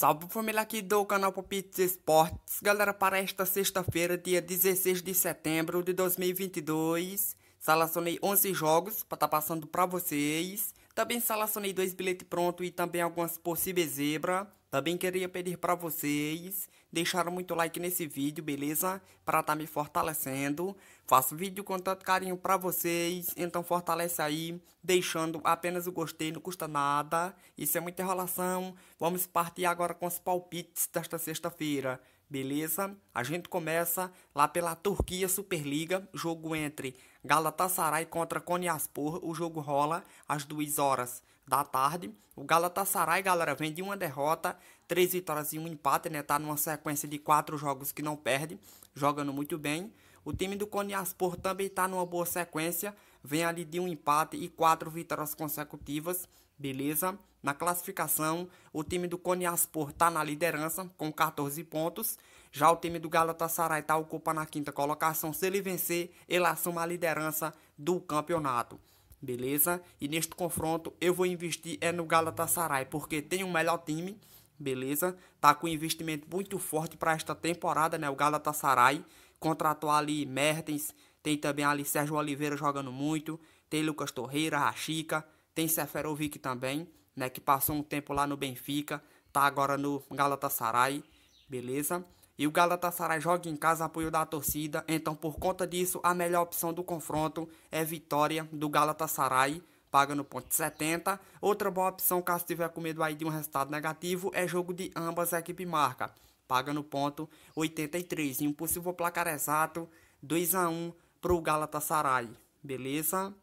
Salve família aqui do canal Palpites Esportes. Galera, para esta sexta-feira, dia 16 de setembro de 2022, salacionei 11 jogos para estar tá passando para vocês. Também salacionei dois bilhetes prontos e também algumas possíveis zebra. Também queria pedir para vocês deixar muito like nesse vídeo, beleza? Para estar tá me fortalecendo. Faço vídeo com tanto carinho para vocês, então fortalece aí, deixando apenas o gostei, não custa nada. Isso é muita enrolação. Vamos partir agora com os palpites desta sexta-feira, beleza? A gente começa lá pela Turquia Superliga, jogo entre Galatasaray contra Konyaspor, o jogo rola às 2 horas da tarde. O Galatasaray, galera, vem de uma derrota, três vitórias e um empate, né? Tá numa sequência de quatro jogos que não perde, jogando muito bem. O time do Konyaspor também tá numa boa sequência, vem ali de um empate e quatro vitórias consecutivas, beleza? Na classificação, o time do Konyaspor tá na liderança com 14 pontos. Já o time do Galatasaray tá ocupando a quinta colocação. Se ele vencer, ele assume a liderança do campeonato beleza? E neste confronto eu vou investir é no Galatasaray, porque tem um melhor time, beleza? Tá com um investimento muito forte para esta temporada, né? O Galatasaray contratou ali Mertens, tem também ali Sérgio Oliveira jogando muito, tem Lucas Torreira, Rachica, tem Seferovic também, né, que passou um tempo lá no Benfica, tá agora no Galatasaray, beleza? e o Galatasaray joga em casa apoio da torcida, então por conta disso a melhor opção do confronto é vitória do Galatasaray, paga no ponto 70. Outra boa opção caso tiver com medo aí de um resultado negativo é jogo de ambas a equipe marca, paga no ponto 83 e um possível placar exato 2 a 1 para o Galatasaray, beleza?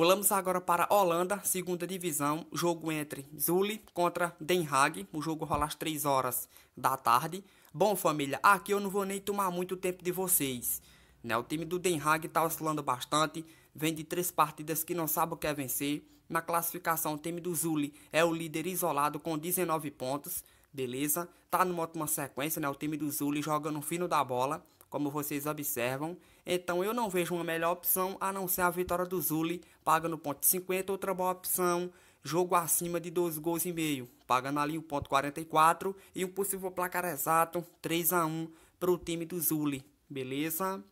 Pulamos agora para Holanda, segunda divisão, jogo entre Zuli contra Den Haag, o jogo rola às 3 horas da tarde. Bom, família, aqui eu não vou nem tomar muito tempo de vocês. Né? O time do Den Haag está oscilando bastante, vem de três partidas que não sabe o que é vencer. Na classificação, o time do Zuli é o líder isolado com 19 pontos, beleza? Tá numa ótima sequência, né? O time do Zuli joga no fino da bola, como vocês observam. Então eu não vejo uma melhor opção a não ser a vitória do Zuli, paga no ponto 50, outra boa opção, jogo acima de 12 gols e meio, pagando ali o ponto 44 e um possível placar exato 3 a 1 para o time do Zuli, beleza?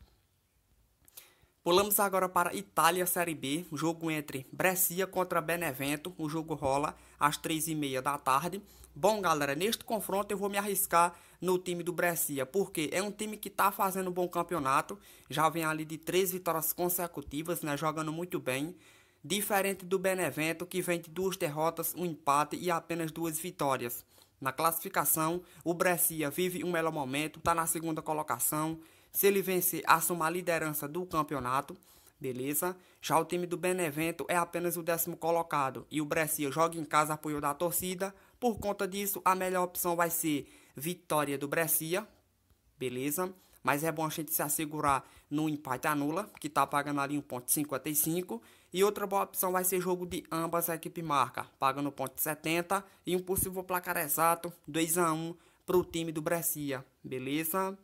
Pulamos agora para Itália Série B, jogo entre Brescia contra Benevento, o jogo rola às três e meia da tarde. Bom, galera, neste confronto eu vou me arriscar no time do Brescia, porque é um time que está fazendo um bom campeonato, já vem ali de três vitórias consecutivas, né, jogando muito bem, diferente do Benevento, que vem de duas derrotas, um empate e apenas duas vitórias. Na classificação, o Brescia vive um melhor momento, está na segunda colocação, se ele vencer, assuma a liderança do campeonato, beleza? Já o time do Benevento é apenas o décimo colocado e o Brescia joga em casa apoio da torcida. Por conta disso, a melhor opção vai ser vitória do Brescia, beleza? Mas é bom a gente se assegurar no empate anula, que tá pagando ali 1.55. E outra boa opção vai ser jogo de ambas a equipe marca, pagando 1.70 e um possível placar exato 2 a 1 para o time do Brescia, beleza?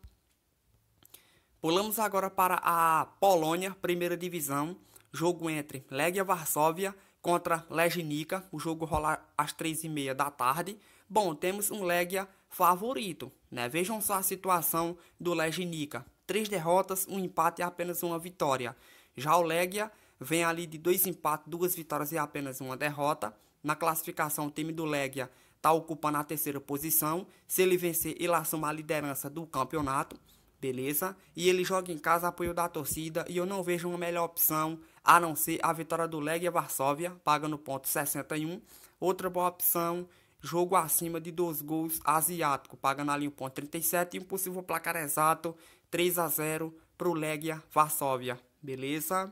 Pulamos agora para a Polônia, primeira divisão, jogo entre Legia Varsóvia contra Legnica, o jogo rola às três e meia da tarde. Bom, temos um Legia favorito, né? Vejam só a situação do Legnica, três derrotas, um empate e apenas uma vitória. Já o Legia vem ali de dois empates, duas vitórias e apenas uma derrota. Na classificação, o time do Legia está ocupando a terceira posição. Se ele vencer, ele assume a liderança do campeonato beleza? E ele joga em casa, apoio da torcida, e eu não vejo uma melhor opção a não ser a vitória do Legia Varsóvia, pagando ponto 61. Outra boa opção, jogo acima de dois gols asiático, pagando ali 37 e um possível placar exato 3 a 0 para o Legia Varsóvia, beleza?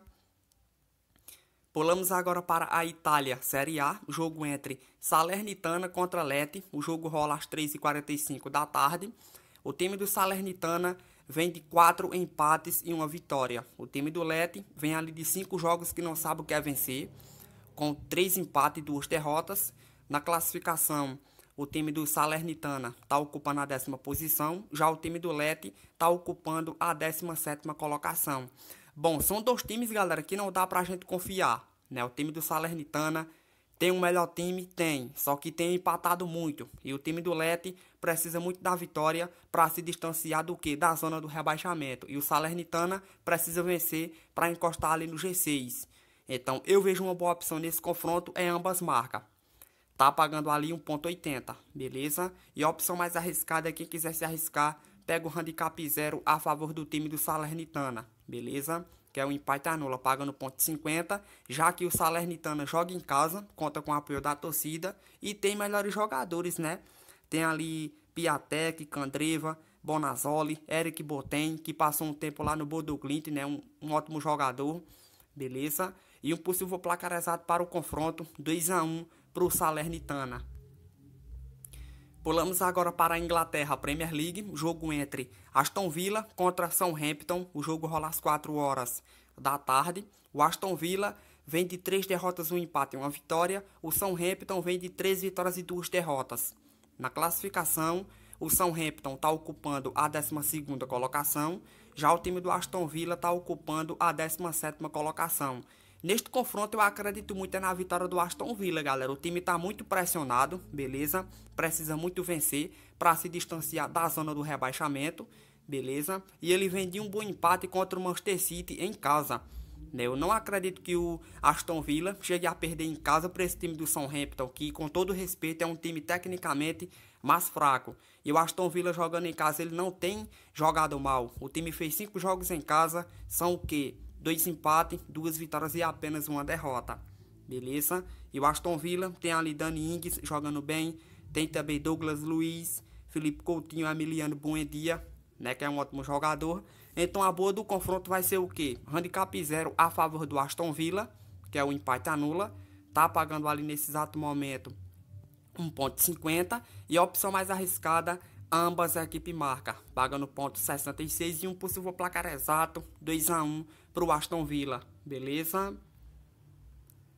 Pulamos agora para a Itália, Série A, jogo entre Salernitana contra Leti, o jogo rola às 3h45 da tarde. O time do Salernitana vem de quatro empates e uma vitória. O time do Leti vem ali de cinco jogos que não sabe o que é vencer, com três empates e duas derrotas. Na classificação, o time do Salernitana está ocupando a décima posição, já o time do Leti está ocupando a 17 colocação. Bom, são dois times, galera, que não dá para a gente confiar. Né? O time do Salernitana tem o um melhor time? Tem, só que tem empatado muito. E o time do Leti precisa muito da vitória para se distanciar do que? Da zona do rebaixamento. E o Salernitana precisa vencer para encostar ali no G6. Então eu vejo uma boa opção nesse confronto é ambas marcas. Tá pagando ali 1.80, beleza? E a opção mais arriscada é quem quiser se arriscar, pega o handicap zero a favor do time do Salernitana, beleza? que é o empate anula, pagando ponto já que o Salernitana joga em casa, conta com o apoio da torcida e tem melhores jogadores, né? Tem ali Piatek, Candreva, Bonazzoli, Eric Boten que passou um tempo lá no Bodoglint, né? Um, um, ótimo jogador, beleza? E um possível placar exato para o confronto, 2 a 1 para o Salernitana. Pulamos agora para a Inglaterra, Premier League, jogo entre Aston Villa contra Southampton, o jogo rola às 4 horas da tarde. O Aston Villa vem de 3 derrotas 1 um empate e uma vitória, o Southampton vem de 3 vitórias e duas derrotas. Na classificação, o Southampton está ocupando a 12ª colocação, já o time do Aston Villa está ocupando a 17ª colocação. Neste confronto eu acredito muito é na vitória do Aston Villa, galera. O time está muito pressionado, beleza? Precisa muito vencer para se distanciar da zona do rebaixamento, beleza? E ele vendia um bom empate contra o Manchester City em casa. Né? Eu não acredito que o Aston Villa chegue a perder em casa para esse time do Southampton, que com todo respeito é um time tecnicamente mais fraco. E o Aston Villa jogando em casa, ele não tem jogado mal. O time fez cinco jogos em casa, são o quê? Dois empates, duas vitórias e apenas uma derrota. Beleza? E o Aston Villa tem ali Dani Ings jogando bem, tem também Douglas Luiz, Felipe Coutinho, Emiliano Buendia, né, que é um ótimo jogador. Então a boa do confronto vai ser o quê? Handicap zero a favor do Aston Villa, que é o empate anula. Tá pagando ali nesse exato momento 1.50 e a opção mais arriscada ambas a equipe marca, pagando ponto 66 e um possível placar exato 2 a 1 para o Aston Villa, beleza?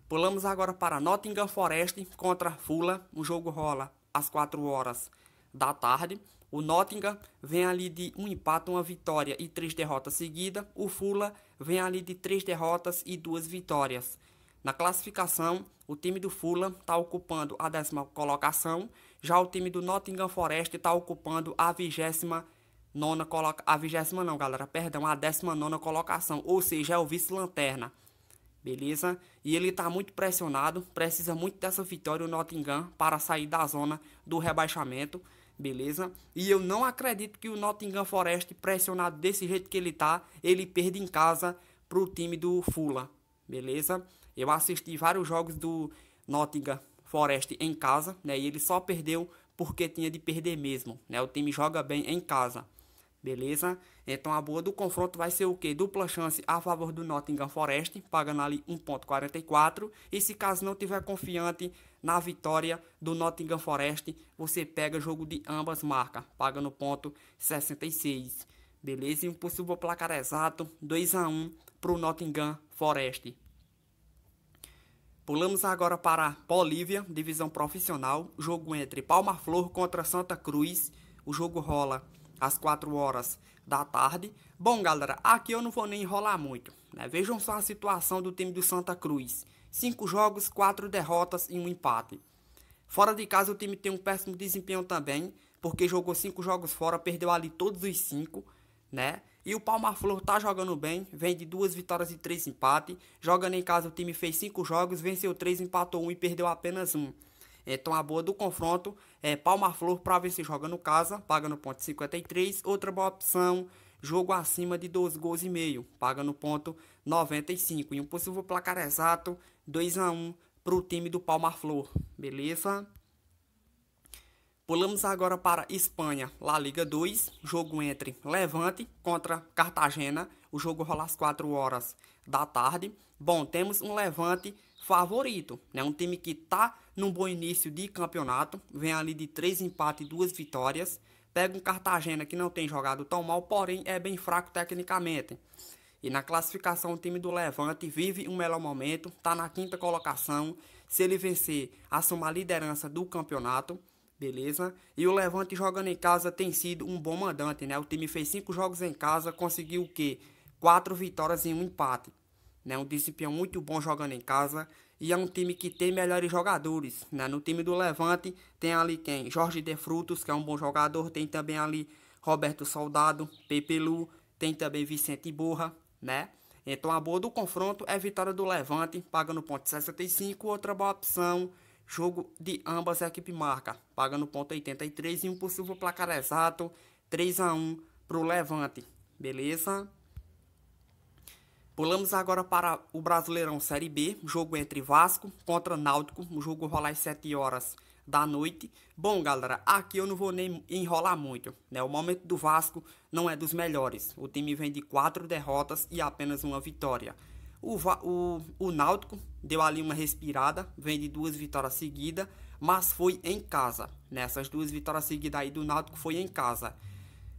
Pulamos agora para Nottingham Forest contra Fula, o jogo rola às 4 horas da tarde. O Nottingham vem ali de um empate, uma vitória e três derrotas seguidas. O Fula vem ali de três derrotas e duas vitórias. Na classificação, o time do Fulham está ocupando a décima colocação, já o time do Nottingham Forest está ocupando a vigésima nona coloca a vigésima não, galera, perdão, a décima nona colocação, ou seja, é o vice-lanterna, beleza? E ele está muito pressionado, precisa muito dessa vitória o Nottingham para sair da zona do rebaixamento, beleza? E eu não acredito que o Nottingham Forest, pressionado desse jeito que ele tá, ele perde em casa pro time do Fula, beleza? Eu assisti vários jogos do Nottingham Forest em casa, né? E ele só perdeu porque tinha de perder mesmo, né? O time joga bem em casa beleza? Então a boa do confronto vai ser o quê? Dupla chance a favor do Nottingham Forest, pagando ali 1.44. E se caso não tiver confiante na vitória do Nottingham Forest, você pega jogo de ambas marcas, pagando ponto 66. Beleza? E um possível placar exato, 2 a 1 para o Nottingham Forest. Pulamos agora para Bolívia, divisão profissional. Jogo entre Palma Flor contra Santa Cruz. O jogo rola às 4 horas da tarde. Bom, galera, aqui eu não vou nem enrolar muito. Né? Vejam só a situação do time do Santa Cruz. Cinco jogos, quatro derrotas e um empate. Fora de casa o time tem um péssimo desempenho também, porque jogou cinco jogos fora, perdeu ali todos os cinco, né? E o Palma Flor tá jogando bem, vem de duas vitórias e três empates. Jogando em casa o time fez cinco jogos, venceu três, empatou um e perdeu apenas um. Então a boa do confronto é Palma-Flor para ver se joga no casa, paga no ponto 53. Outra boa opção, jogo acima de 12 gols e meio, paga no ponto 95. E um possível placar exato, 2 a 1 para o time do Palma-Flor, beleza? Pulamos agora para Espanha, La Liga 2, jogo entre Levante contra Cartagena, o jogo rola às 4 horas da tarde. Bom, temos um Levante favorito, né? Um time que tá num bom início de campeonato, vem ali de três empates e duas vitórias. Pega um Cartagena que não tem jogado tão mal, porém é bem fraco tecnicamente. E na classificação, o time do Levante vive um melhor momento, está na quinta colocação. Se ele vencer, assuma a liderança do campeonato, beleza? E o Levante jogando em casa tem sido um bom mandante, né? O time fez cinco jogos em casa, conseguiu o quê? Quatro vitórias e um empate. Né? Um desempenho muito bom jogando em casa e é um time que tem melhores jogadores. Né? No time do Levante tem ali quem? Jorge De Frutos, que é um bom jogador, tem também ali Roberto Soldado, Pepe Lu, tem também Vicente Borra, né? Então a boa do confronto é vitória do Levante, pagando ponto 65, outra boa opção, jogo de ambas a equipe marca, pagando ponto 83 e um possível placar exato, 3 a 1 pro Levante. Beleza? Pulamos agora para o Brasileirão Série B, jogo entre Vasco contra Náutico, o jogo rolar às 7 horas da noite. Bom, galera, aqui eu não vou nem enrolar muito, né? O momento do Vasco não é dos melhores. O time vem de quatro derrotas e apenas uma vitória. O, o, o Náutico deu ali uma respirada, vem de duas vitórias seguidas, mas foi em casa. Nessas né? duas vitórias seguidas aí do Náutico foi em casa.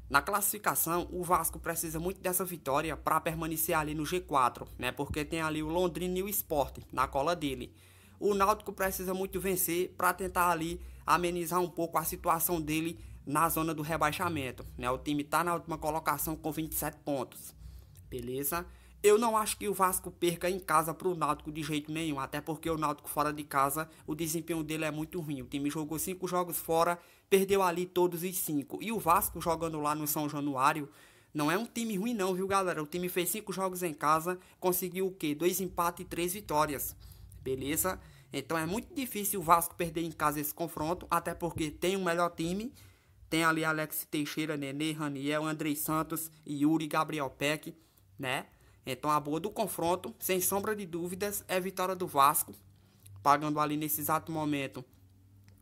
Na classificação, o Vasco precisa muito dessa vitória para permanecer ali no G4, né? Porque tem ali o Londrina e o Sport na cola dele. O Náutico precisa muito vencer para tentar ali amenizar um pouco a situação dele na zona do rebaixamento, né? O time está na última colocação com 27 pontos. Beleza? Eu não acho que o Vasco perca em casa para o Náutico de jeito nenhum, até porque o Náutico fora de casa, o desempenho dele é muito ruim. O time jogou cinco jogos fora, perdeu ali todos os cinco. E o Vasco jogando lá no São Januário, não é um time ruim não, viu galera? O time fez cinco jogos em casa, conseguiu o quê? Dois empates e três vitórias, beleza? Então é muito difícil o Vasco perder em casa esse confronto, até porque tem o um melhor time, tem ali Alex Teixeira, Nenê, Raniel, Andrei Santos, Yuri, Gabriel Peck, né? Então a boa do confronto, sem sombra de dúvidas, é vitória do Vasco, pagando ali nesse exato momento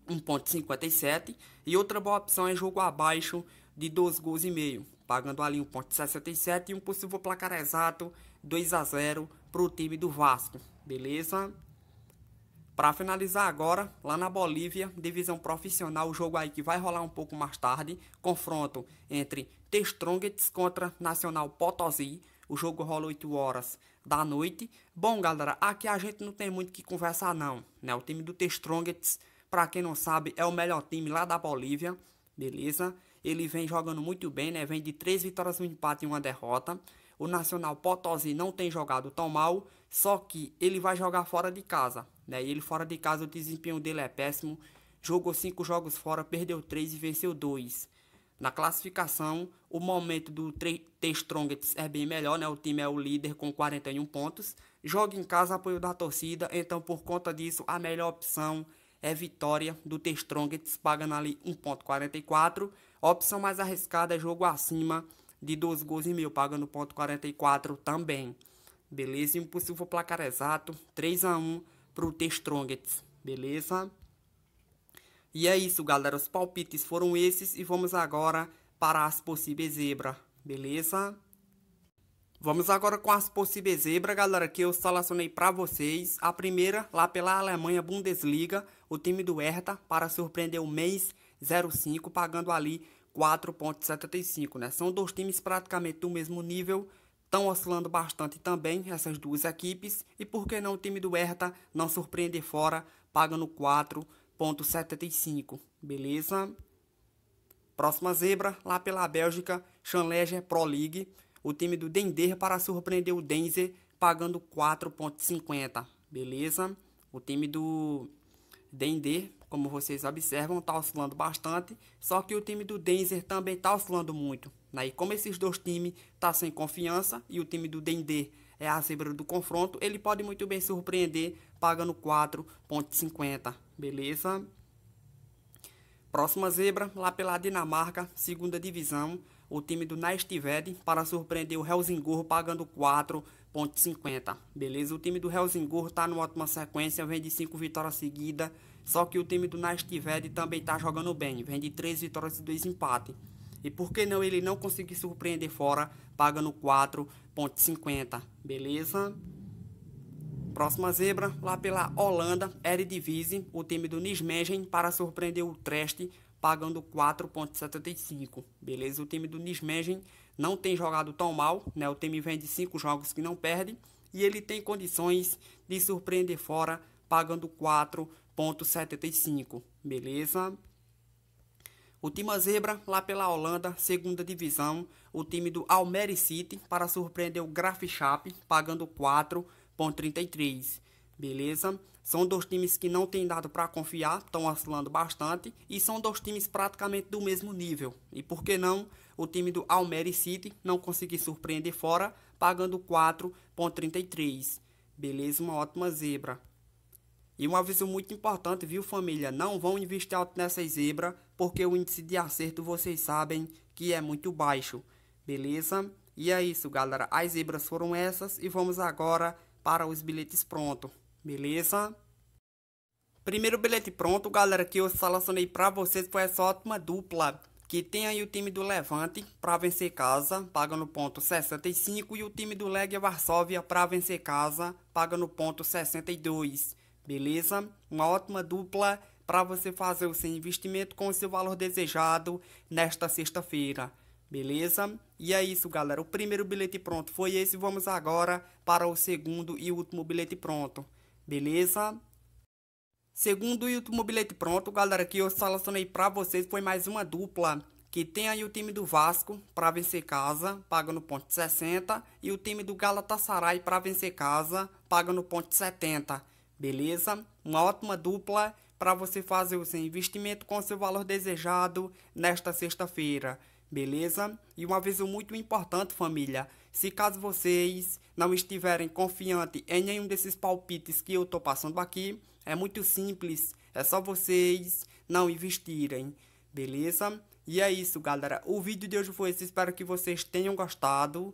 1.57 e outra boa opção é jogo abaixo de 2 gols e meio, pagando ali 1.67 e um possível placar exato 2 a 0 para o time do Vasco, beleza? Para finalizar agora, lá na Bolívia, divisão profissional, o jogo aí que vai rolar um pouco mais tarde, confronto entre The Strongets contra Nacional Potosí, o jogo rola 8 horas da noite. Bom, galera, aqui a gente não tem muito o que conversar não, né? O time do T-Strongets, para quem não sabe, é o melhor time lá da Bolívia, beleza? Ele vem jogando muito bem, né? Vem de 3 vitórias, um empate e uma derrota. O Nacional Potosí não tem jogado tão mal, só que ele vai jogar fora de casa, né? E ele fora de casa o desempenho dele é péssimo. Jogou 5 jogos fora, perdeu 3 e venceu 2. Na classificação, o momento do T Strongest é bem melhor, né? O time é o líder com 41 pontos. Joga em casa, apoio da torcida, então por conta disso, a melhor opção é vitória do T Strongest, pagando ali 1.44. A opção mais arriscada é jogo acima de 2 gols e meio, pagando 1.44 também. Beleza? Impossível placar exato, 3 a 1 para o T Strongest. Beleza? E é isso, galera. Os palpites foram esses e vamos agora para as possíveis zebra, beleza? Vamos agora com as possíveis zebra, galera, que eu selecionei para vocês. A primeira, lá pela Alemanha Bundesliga, o time do Hertha, para surpreender o mês 05, pagando ali 4.75, né? São dois times praticamente do mesmo nível, estão oscilando bastante também essas duas equipes. E por que não o time do Hertha não surpreender fora, pagando 4.75? 1,75, beleza? Próxima zebra, lá pela Bélgica, Chanleger é Pro League. O time do Dender para surpreender o Denzer, pagando 4,50, beleza? O time do Dender, como vocês observam, está oscilando bastante. Só que o time do Denzer também está oscilando muito. Né? E como esses dois times estão tá sem confiança e o time do Dender é a zebra do confronto, ele pode muito bem surpreender pagando 4,50, beleza? Próxima zebra, lá pela Dinamarca, segunda divisão, o time do Nastived para surpreender o Helsingor, pagando 4,50, beleza? O time do Helsingor está numa ótima sequência, vem de 5 vitórias seguidas, só que o time do Nastived também está jogando bem, vem de 3 vitórias e 2 empates. E por que não ele não conseguir surpreender fora, pagando 4,50, beleza? Próxima zebra, lá pela Holanda, Eredivisie, o time do Nismegen, para surpreender o Treste, pagando 4,75, beleza? O time do Nismegen não tem jogado tão mal, né? O time vende 5 jogos que não perde, e ele tem condições de surpreender fora, pagando 4,75, beleza? O Tima Zebra, lá pela Holanda, segunda divisão, o time do Almere City, para surpreender o Graf Schaap, pagando 4,33. Beleza? São dois times que não têm dado para confiar, estão oscilando bastante e são dois times praticamente do mesmo nível. E por que não o time do Almere City não conseguir surpreender fora, pagando 4,33. Beleza? Uma ótima zebra. E um aviso muito importante, viu família? Não vão investir alto nessas zebras, porque o índice de acerto vocês sabem que é muito baixo, beleza? E é isso galera, as zebras foram essas e vamos agora para os bilhetes pronto, beleza? Primeiro bilhete pronto, galera, que eu selecionei para vocês foi essa ótima dupla, que tem aí o time do Levante para vencer casa, paga no ponto 65, e o time do Legia Varsóvia para vencer casa, paga no ponto 62. Beleza? Uma ótima dupla para você fazer o seu investimento com o seu valor desejado nesta sexta-feira. Beleza? E é isso, galera. O primeiro bilhete pronto foi esse. Vamos agora para o segundo e último bilhete pronto. Beleza? Segundo e último bilhete pronto, galera, que eu selecionei para vocês foi mais uma dupla que tem aí o time do Vasco para vencer casa, paga no ponto 60, e o time do Galatasaray para vencer casa, paga no ponto 70. Beleza? Uma ótima dupla para você fazer o seu investimento com seu valor desejado nesta sexta-feira. Beleza? E um aviso muito importante, família. Se caso vocês não estiverem confiante em nenhum desses palpites que eu tô passando aqui, é muito simples. É só vocês não investirem. Beleza? E é isso, galera. O vídeo de hoje foi esse. Espero que vocês tenham gostado.